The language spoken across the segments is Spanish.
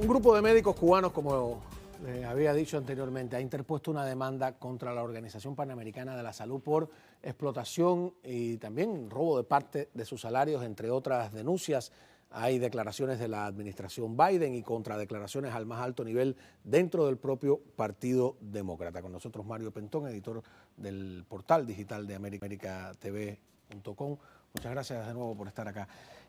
Un grupo de médicos cubanos, como eh, había dicho anteriormente, ha interpuesto una demanda contra la Organización Panamericana de la Salud por explotación y también robo de parte de sus salarios, entre otras denuncias. Hay declaraciones de la administración Biden y contradeclaraciones al más alto nivel dentro del propio Partido Demócrata. Con nosotros Mario Pentón, editor del portal digital de americatv.com. Muchas gracias de nuevo por estar acá.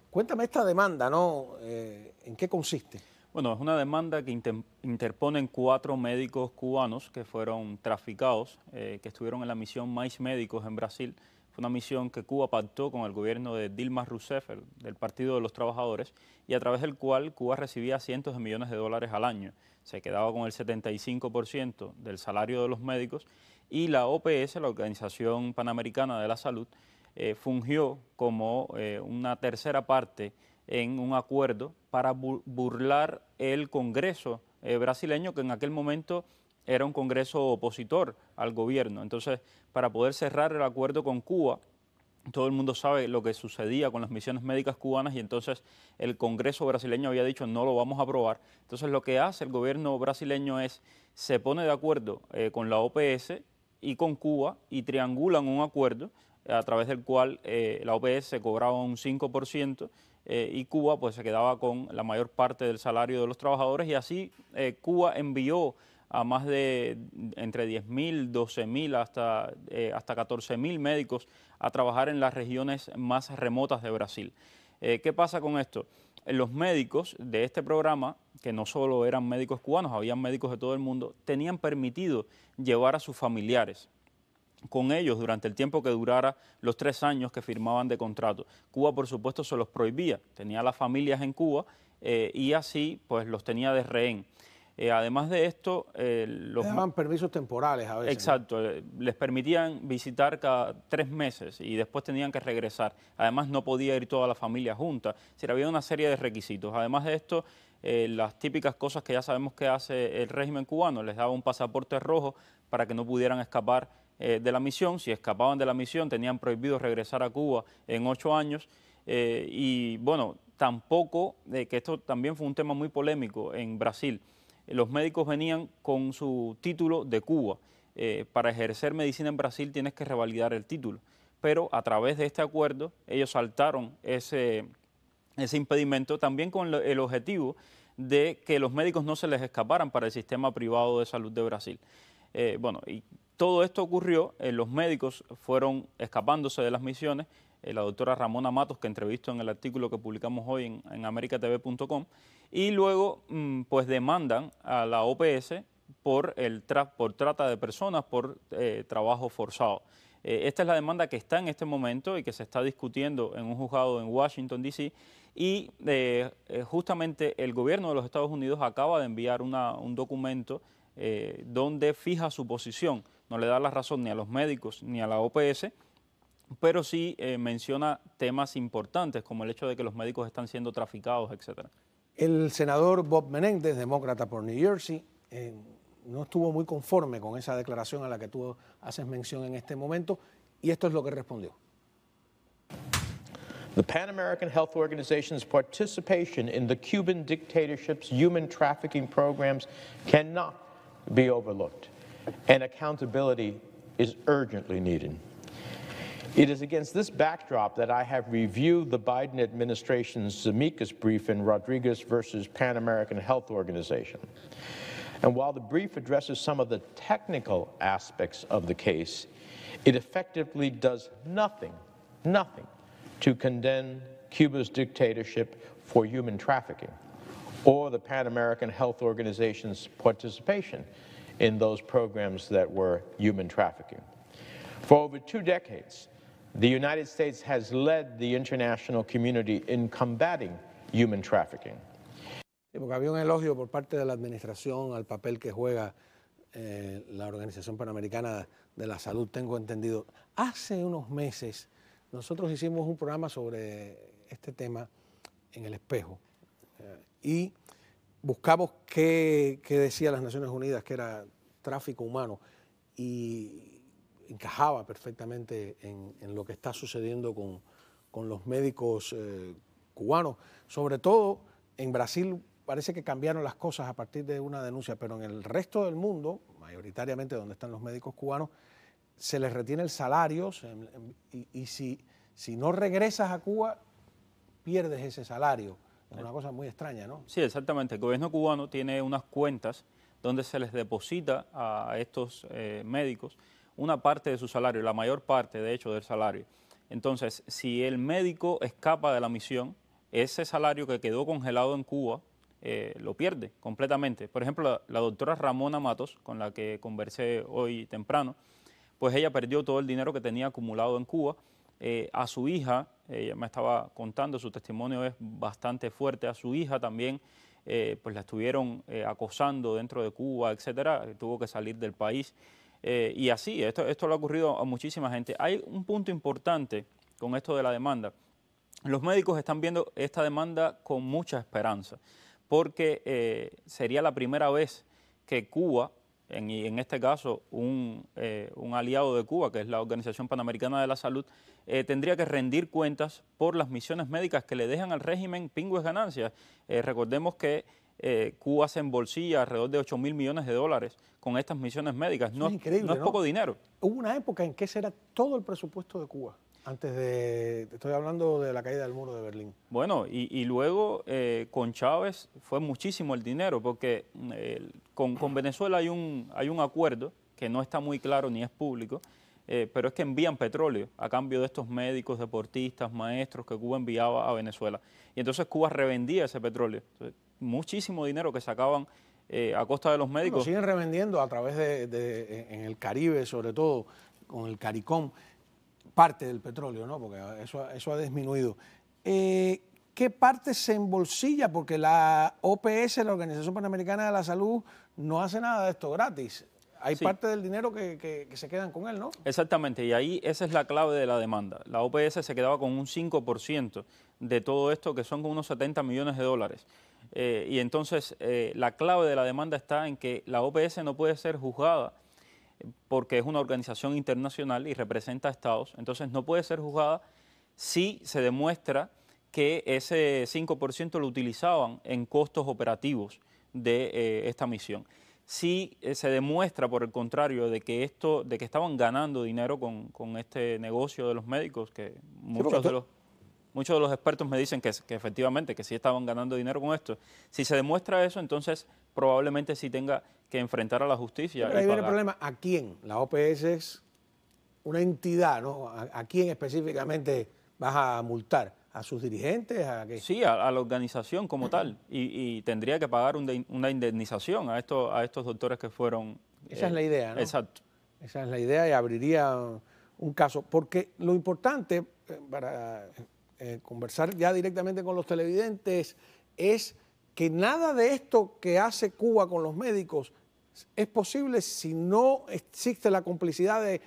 Cuéntame esta demanda, ¿no? Eh, ¿En qué consiste? Bueno, es una demanda que interponen cuatro médicos cubanos que fueron traficados, eh, que estuvieron en la misión Mais Médicos en Brasil. Fue una misión que Cuba pactó con el gobierno de Dilma Rousseff, del Partido de los Trabajadores, y a través del cual Cuba recibía cientos de millones de dólares al año. Se quedaba con el 75% del salario de los médicos y la OPS, la Organización Panamericana de la Salud, eh, fungió como eh, una tercera parte en un acuerdo para burlar el Congreso eh, brasileño, que en aquel momento era un Congreso opositor al gobierno. Entonces, para poder cerrar el acuerdo con Cuba, todo el mundo sabe lo que sucedía con las misiones médicas cubanas y entonces el Congreso brasileño había dicho no lo vamos a aprobar. Entonces lo que hace el gobierno brasileño es se pone de acuerdo eh, con la OPS y con Cuba y triangulan un acuerdo a través del cual eh, la OPS cobraba un 5% eh, y Cuba pues se quedaba con la mayor parte del salario de los trabajadores y así eh, Cuba envió a más de entre 10.000, 12.000 hasta, eh, hasta 14.000 médicos a trabajar en las regiones más remotas de Brasil. ¿Qué pasa con esto? Los médicos de este programa, que no solo eran médicos cubanos, había médicos de todo el mundo, tenían permitido llevar a sus familiares con ellos durante el tiempo que durara los tres años que firmaban de contrato. Cuba, por supuesto, se los prohibía, tenía las familias en Cuba eh, y así pues los tenía de rehén. Eh, además de esto, eh, los... daban permisos temporales a veces. Exacto, les permitían visitar cada tres meses y después tenían que regresar. Además, no podía ir toda la familia junta. Si había una serie de requisitos. Además de esto, las típicas cosas que ya sabemos que hace el régimen cubano. Les daba un pasaporte rojo para que no pudieran escapar eh, de la misión, si escapaban de la misión tenían prohibido regresar a Cuba en ocho años eh, y bueno, tampoco, eh, que esto también fue un tema muy polémico en Brasil, los médicos venían con su título de Cuba. para ejercer medicina en Brasil tienes que revalidar el título, pero a través de este acuerdo ellos saltaron ese, ese impedimento también con el objetivo de que los médicos no se les escaparan para el sistema privado de salud de Brasil. Eh, bueno, y todo esto ocurrió, eh, los médicos fueron escapándose de las misiones. Eh, la doctora Ramona Matos, que entrevistó en el artículo que publicamos hoy en, americatv.com, y luego mm, pues demandan a la OPS por, el por trata de personas, por trabajo forzado. esta es la demanda que está en este momento y que se está discutiendo en un juzgado en Washington, D.C. Y justamente el gobierno de los Estados Unidos acaba de enviar un documento eh, donde fija su posición. No le da la razón ni a los médicos ni a la OPS, pero sí eh, menciona temas importantes como el hecho de que los médicos están siendo traficados, etc. El senador Bob Menéndez, demócrata por New Jersey, eh, no estuvo muy conforme con esa declaración a la que tú haces mención en este momento y esto es lo que respondió. The Pan American Health Organization's participation in the Cuban dictatorship's human trafficking programs cannot be overlooked, and accountability is urgently needed. It is against this backdrop that I have reviewed the Biden administration's Zemeckis brief in Rodriguez versus Pan American Health Organization. And while the brief addresses some of the technical aspects of the case, it effectively does nothing, nothing, to condemn Cuba's dictatorship for human trafficking or the Pan American Health Organization's participation in those programs that were human trafficking. For over two decades, the United States has led the international community in combating human trafficking. Sí, porque había un elogio por parte de la administración al papel que juega eh, la Organización Panamericana de la Salud, tengo entendido. Hace unos meses nosotros hicimos un programa sobre este tema en el espejo y buscamos qué, decía las Naciones Unidas, que era tráfico humano, y encajaba perfectamente en, lo que está sucediendo con, los médicos eh, cubanos. Sobre todo en Brasil parece que cambiaron las cosas a partir de una denuncia, pero en el resto del mundo, mayoritariamente donde están los médicos cubanos, se les retiene el salario em, em, y, si no regresas a Cuba, pierdes ese salario. Una cosa muy extraña, ¿no? Sí, exactamente. El gobierno cubano tiene unas cuentas donde se les deposita a estos eh, médicos una parte de su salario, la mayor parte, de hecho, del salario. Entonces, si el médico escapa de la misión, ese salario que quedó congelado en Cuba eh, lo pierde completamente. Por ejemplo, la, doctora Ramona Matos, con la que conversé hoy temprano, pues ella perdió todo el dinero que tenía acumulado en Cuba. Eh, a su hija ella me estaba contando, su testimonio es bastante fuerte, a su hija también, eh, pues la estuvieron eh, acosando dentro de Cuba, etcétera, tuvo que salir del país. Eh, y así, esto, esto le ha ocurrido a muchísima gente. Hay un punto importante con esto de la demanda. Los médicos están viendo esta demanda con mucha esperanza, porque sería la primera vez que Cuba en, en este caso eh, un, aliado de Cuba, que es la Organización Panamericana de la Salud, eh, tendría que rendir cuentas por las misiones médicas que le dejan al régimen pingües ganancias. Eh, recordemos que Cuba se embolsilla alrededor de 8 mil millones de dólares con estas misiones médicas. no, es increíble, es poco dinero. Hubo una época en que ese era todo el presupuesto de Cuba antes de, estoy hablando de la caída del muro de Berlín. Bueno, y, luego eh, con Chávez fue muchísimo el dinero, porque eh, con, Venezuela hay un, hay un acuerdo que no está muy claro ni es público, eh, pero es que envían petróleo a cambio de estos médicos, deportistas, maestros que Cuba enviaba a Venezuela. Y entonces Cuba revendía ese petróleo. muchísimo dinero que sacaban a costa de los médicos. Lo siguen revendiendo a través de, de, en el Caribe sobre todo, con el CARICOM parte del petróleo, ¿no? Porque eso, eso ha disminuido. Eh, ¿Qué parte se embolsilla? Porque la OPS, la Organización Panamericana de la Salud, no hace nada de esto gratis. Hay parte del dinero que, que, se quedan con él, ¿no? Exactamente, y ahí esa es la clave de la demanda. La OPS se quedaba con un 5% de todo esto, que son unos 70 millones de dólares. Eh, y entonces eh, la clave de la demanda está en que la OPS no puede ser juzgada porque es una organización internacional y representa a estados, entonces no puede ser juzgada si se demuestra que ese 5% lo utilizaban en costos operativos de eh, esta misión. Si eh, se demuestra, por el contrario, de que esto, de que estaban ganando dinero con, este negocio de los médicos, que muchos de los muchos de los expertos me dicen que, efectivamente, que sí estaban ganando dinero con esto. Si se demuestra eso, entonces probablemente sí tenga que enfrentar a la justicia. Pero ahí viene el problema, ¿a quién? La OPS es una entidad, ¿no? ¿A, quién específicamente vas a multar? ¿A sus dirigentes? Sí, a, la organización como tal. Y, tendría que pagar una indemnización a, estos, a estos doctores que fueron... Esa es eh, la idea, ¿no? Exacto. Esa es la idea y abriría un caso. Porque lo importante eh, para eh, conversar ya directamente con los televidentes, es que nada de esto que hace Cuba con los médicos es posible si no existe la complicidad de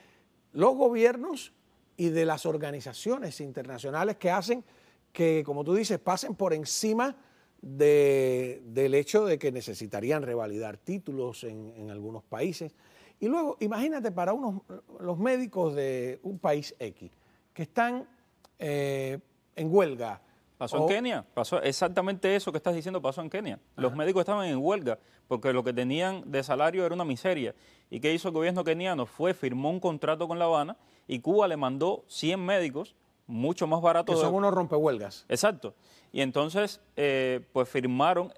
los gobiernos y de las organizaciones internacionales que hacen que, como tú dices, pasen por encima de, del hecho de que necesitarían revalidar títulos en, algunos países. Y luego, imagínate para unos, los médicos de un país X que están eh, en huelga. Pasó en Kenia, pasó exactamente eso que estás diciendo pasó en Kenia. Los médicos estaban en huelga porque lo que tenían de salario era una miseria. ¿Y qué hizo el gobierno keniano? Fue, firmó un contrato con La Habana y Cuba le mandó 100 médicos mucho más baratos. Que son de... unos rompehuelgas. Exacto. Y entonces, eh, pues firmaron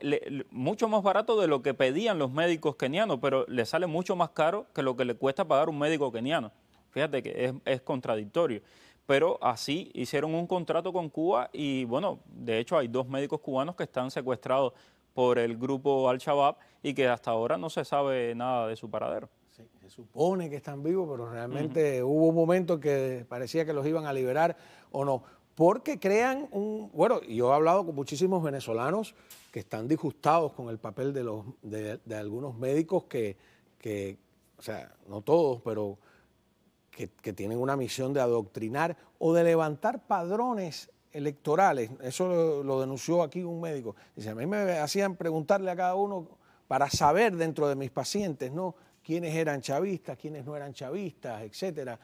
mucho más barato de lo que pedían los médicos kenianos, pero le sale mucho más caro que lo que le cuesta pagar un médico keniano. Fíjate que es, es contradictorio pero así hicieron un contrato con Cuba y bueno, de hecho hay dos médicos cubanos que están secuestrados por el grupo Al-Shabaab y que hasta ahora no se sabe nada de su paradero. se supone que están vivos, pero realmente hubo un momento que parecía que los iban a liberar o no. Porque crean un... Bueno, yo he hablado con muchísimos venezolanos que están disgustados con el papel de, los, de, algunos médicos que, que, o sea, no todos, pero que, tienen una misión de adoctrinar o de levantar padrones electorales. Eso lo, denunció aquí un médico. Dice, a mí me hacían preguntarle a cada uno para saber dentro de mis pacientes, ¿no? Quiénes eran chavistas, quiénes no eran chavistas, etcétera.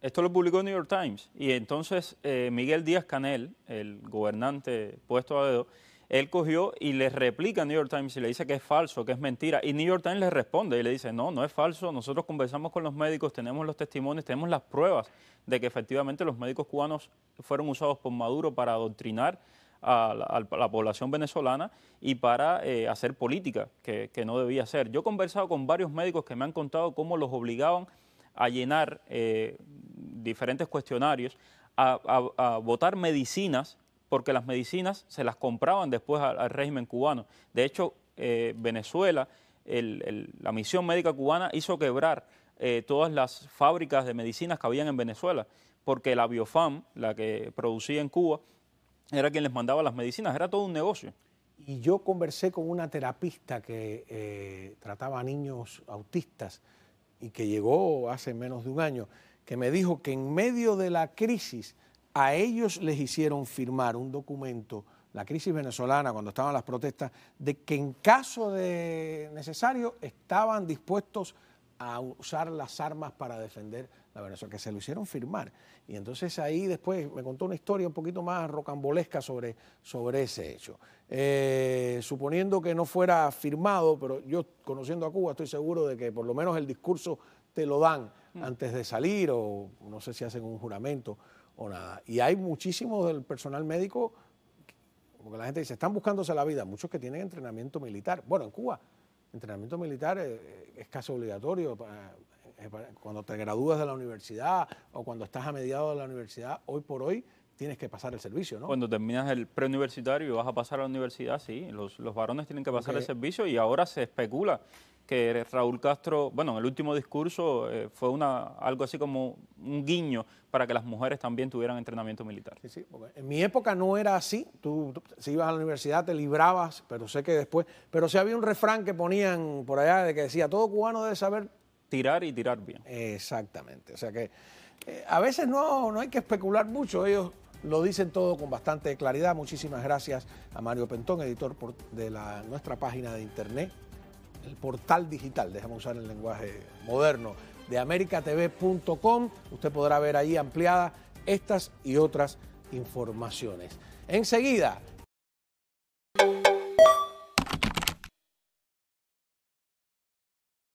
Esto lo publicó el New York Times. Y entonces eh, Miguel Díaz Canel, el gobernante puesto a dedo, él cogió y le replica a New York Times y le dice que es falso, que es mentira. Y New York Times le responde y le dice, no, no es falso, nosotros conversamos con los médicos, tenemos los testimonios, tenemos las pruebas de que efectivamente los médicos cubanos fueron usados por Maduro para adoctrinar a la, población venezolana y para eh, hacer política, que, no debía hacer. Yo he conversado con varios médicos que me han contado cómo los obligaban a llenar eh, diferentes cuestionarios, a votar medicinas porque las medicinas se las compraban después al, régimen cubano. De hecho, eh, Venezuela, la misión médica cubana hizo quebrar eh, todas las fábricas de medicinas que habían en Venezuela, porque la Biofam, la que producía en Cuba, era quien les mandaba las medicinas, era todo un negocio. Y yo conversé con una terapista que eh, trataba a niños autistas y que llegó hace menos de un año, que me dijo que en medio de la crisis, a ellos les hicieron firmar un documento, la crisis venezolana, cuando estaban las protestas, de que en caso de necesario estaban dispuestos a usar las armas para defender la Venezuela, que se lo hicieron firmar. Y entonces ahí después me contó una historia un poquito más rocambolesca sobre, sobre ese hecho. Eh, suponiendo que no fuera firmado, pero yo conociendo a Cuba estoy seguro de que por lo menos el discurso te lo dan Mm. antes de salir o no sé si hacen un juramento o nada. Y hay muchísimos del personal médico, porque la gente dice, están buscándose la vida, muchos que tienen entrenamiento militar. Bueno, en Cuba, entrenamiento militar eh, eh, es, casi obligatorio. Eh, cuando te gradúas de la universidad o cuando estás a mediados de la universidad, hoy por hoy tienes que pasar el servicio, ¿no? Cuando terminas el preuniversitario y vas a pasar a la universidad, sí, los, varones tienen que pasar el servicio y ahora se especula que Raúl Castro, bueno, en el último discurso eh, fue una, algo así como un guiño para que las mujeres también tuvieran entrenamiento militar. en mi época no era así, tú, si ibas a la universidad te librabas, pero sé que después, pero sí había un refrán que ponían por allá de que decía, todo cubano debe saber... Tirar y tirar bien. Exactamente, o sea que eh, a veces no, no hay que especular mucho, ellos lo dicen todo con bastante claridad. Muchísimas gracias a Mario Pentón, editor de la, nuestra página de internet el portal digital, déjame usar el lenguaje moderno, de americatv.com. Usted podrá ver ahí ampliada estas y otras informaciones. Enseguida,